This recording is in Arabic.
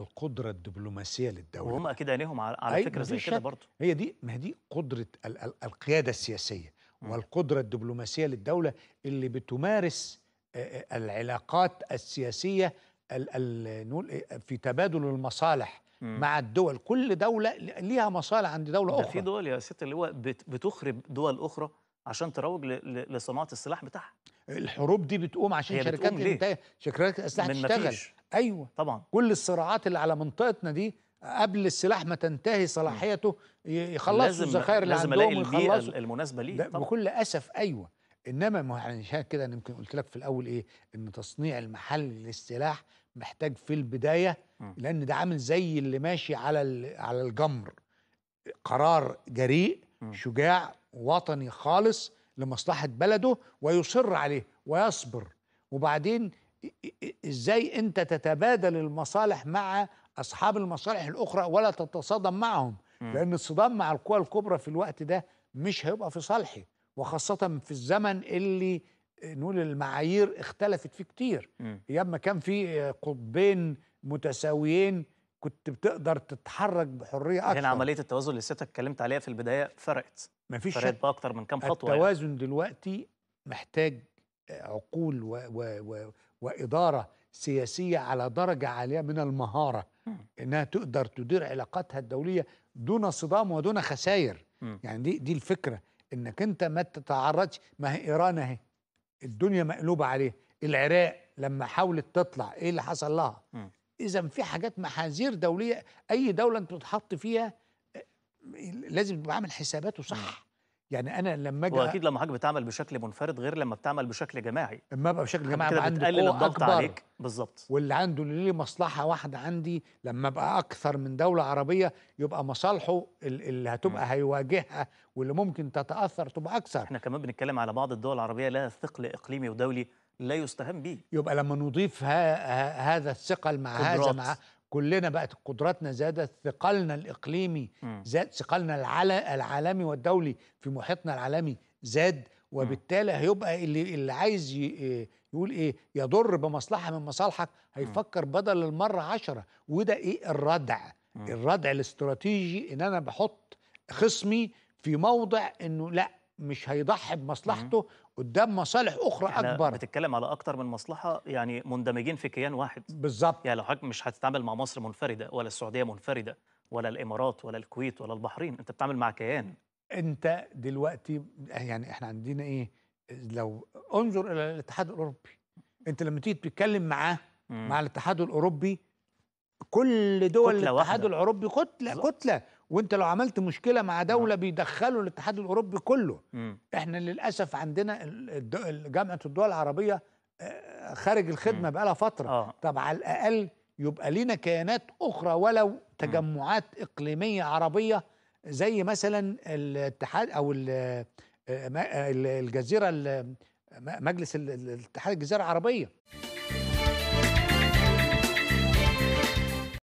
القدرة الدبلوماسية للدولة وهم أكيد عينيهم على فكرة زي كده برضه هي دي ما هي دي قدرة ال ال القيادة السياسية والقدرة الدبلوماسية للدولة اللي بتمارس العلاقات السياسية نقول إيه، في تبادل المصالح مم. مع الدول كل دولة ليها مصالح عند دولة أخرى في دول يا ست اللي هو بتخرب دول أخرى عشان تروج لصناعة السلاح بتاعها الحروب دي بتقوم عشان شركات الانتاج شركات الاسلحه تشتغل ايوه طبعا كل الصراعات اللي على منطقتنا دي قبل السلاح ما تنتهي صلاحيته يخلصوا الذخائر اللي لازم عندهم لازم الاقي البيئه المناسبه ليه طبعا. بكل اسف ايوه انما ما يعني عشان كده انا يمكن قلت لك في الاول ايه ان تصنيع المحل للسلاح محتاج في البدايه م. لان ده عامل زي اللي ماشي على على الجمر قرار جريء م. شجاع وطني خالص لمصلحة بلده ويصر عليه ويصبر وبعدين ازاي انت تتبادل المصالح مع اصحاب المصالح الاخرى ولا تتصادم معهم م. لان الصدام مع القوى الكبرى في الوقت ده مش هيبقى في صالحي وخاصة في الزمن اللي نقول المعايير اختلفت فيه كتير ايام ما كان في قطبين متساويين كنت بتقدر تتحرك بحريه اكثر هنا عمليه التوازن اللي سيادتك اتكلمت عليها في البدايه فرقت فيش فرقت باكتر من كام خطوه يعني. التوازن يعني. دلوقتي محتاج عقول و و و واداره سياسيه على درجه عاليه من المهاره م. انها تقدر تدير علاقاتها الدوليه دون صدام ودون خسائر م. يعني دي دي الفكره انك انت ما تتعرضش ما هي ايران اهي الدنيا مقلوبه عليها العراق لما حاولت تطلع ايه اللي حصل لها اذا في حاجات محاذير دوليه اي دوله انت بتتحط فيها لازم تبقى عامل حساباته صح يعني انا لما اجي واكيد لما حضرتك بتعمل بشكل منفرد غير لما بتعمل بشكل جماعي لما ابقى بشكل جماعي بقى عندي بتقلل الضغط عليك بالظبط واللي عنده ليه مصلحه واحده عندي لما ابقى اكثر من دوله عربيه يبقى مصالحه اللي هتبقى هيواجهها واللي ممكن تتاثر تبقى اكثر احنا كمان بنتكلم على بعض الدول العربيه لها ثقل اقليمي ودولي لا يستهان به يبقى لما نضيف ها هذا الثقل مع قدرات. هذا مع كلنا بقت قدراتنا زادت ثقلنا الاقليمي زاد ثقلنا العالمي والدولي في محيطنا العالمي زاد وبالتالي هيبقى اللي اللي عايز آه، يقول ايه يضر بمصلحه من مصالحك هيفكر بدل المره عشرة وده ايه الردع الردع الاستراتيجي ان انا بحط خصمي في موضع انه لا مش هيضحي بمصلحته قدام مصالح اخرى احنا اكبر بتتكلم على اكتر من مصلحه يعني مندمجين في كيان واحد بالظبط يعني لو حضرتك مش هتتعامل مع مصر منفرده ولا السعوديه منفرده ولا الامارات ولا الكويت ولا البحرين انت بتتعامل مع كيان انت دلوقتي يعني احنا عندنا ايه لو انظر الى الاتحاد الاوروبي انت لما تيجي تتكلم معاه مع الاتحاد الاوروبي كل دول الاتحاد واحدة. الاوروبي كتله كتله وانت لو عملت مشكله مع نعم. دوله بيدخلوا الاتحاد الاوروبي كله م. احنا للاسف عندنا جامعه الدول العربيه آه، خارج الخدمه بقى لها فتره آه. طب على الاقل يبقى لينا كيانات اخرى ولو تجمعات م. اقليميه عربيه زي مثلا الاتحاد او آه، آه، الجزيره مجلس الاتحاد الجزيره العربيه